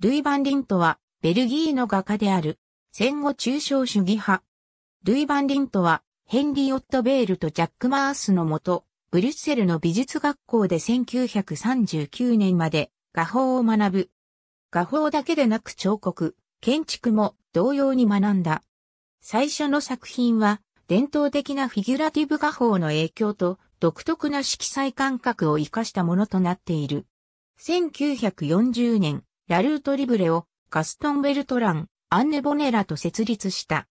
ルイ・バンリントは、ベルギーの画家である、戦後抽象主義派。ルイ・バンリントは、ヘンリー・オット・ベールとジャック・マースのもと、ブリュッセルの美術学校で1939年まで画法を学ぶ。画法だけでなく彫刻、建築も同様に学んだ。最初の作品は、伝統的なフィギュラティブ画法の影響と独特な色彩感覚を活かしたものとなっている。1940年、ラルート・リブレをガストン・ベルトラン、アンネ・ボネラと設立した。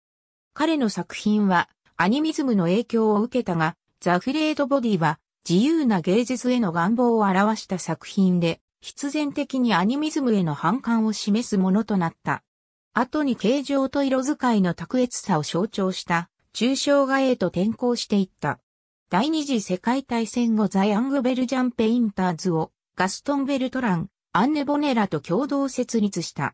彼の作品はアニミズムの影響を受けたが、ザ・フレード・ボディは自由な芸術への願望を表した作品で、必然的にアニミズムへの反感を示すものとなった。後に形状と色使いの卓越さを象徴した抽象画へと転向していった。第二次世界大戦後ザ・ヤングベルジャン・ペインターズをガストン・ベルトラン、アンネ・ボネラと共同設立した。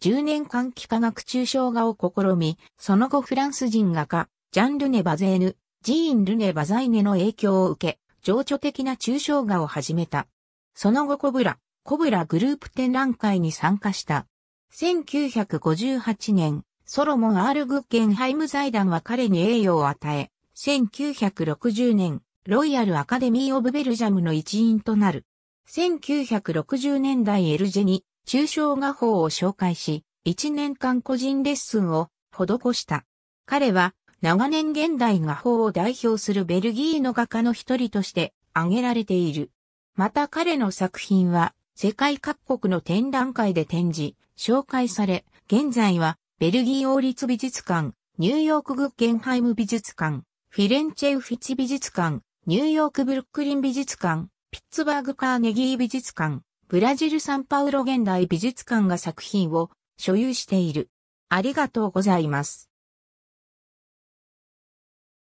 10年間幾何学抽象画を試み、その後フランス人画家、ジャン・ルネ・バゼーヌ、ジーン・ルネ・バザイネの影響を受け、情緒的な抽象画を始めた。その後コブラ、コブラグループ展覧会に参加した。1958年、ソロモン・アール・グッゲンハイム財団は彼に栄誉を与え、1960年、ロイヤルアカデミー・オブ・ベルジャムの一員となる。1960年代エルジェに中小画法を紹介し、1年間個人レッスンを施した。彼は長年現代画法を代表するベルギーの画家の一人として挙げられている。また彼の作品は世界各国の展覧会で展示、紹介され、現在はベルギー王立美術館、ニューヨークグッゲンハイム美術館、フィレンチェウフィチ美術館、ニューヨークブルックリン美術館、ピッツバーグカーネギー美術館、ブラジルサンパウロ現代美術館が作品を所有している。ありがとうございます。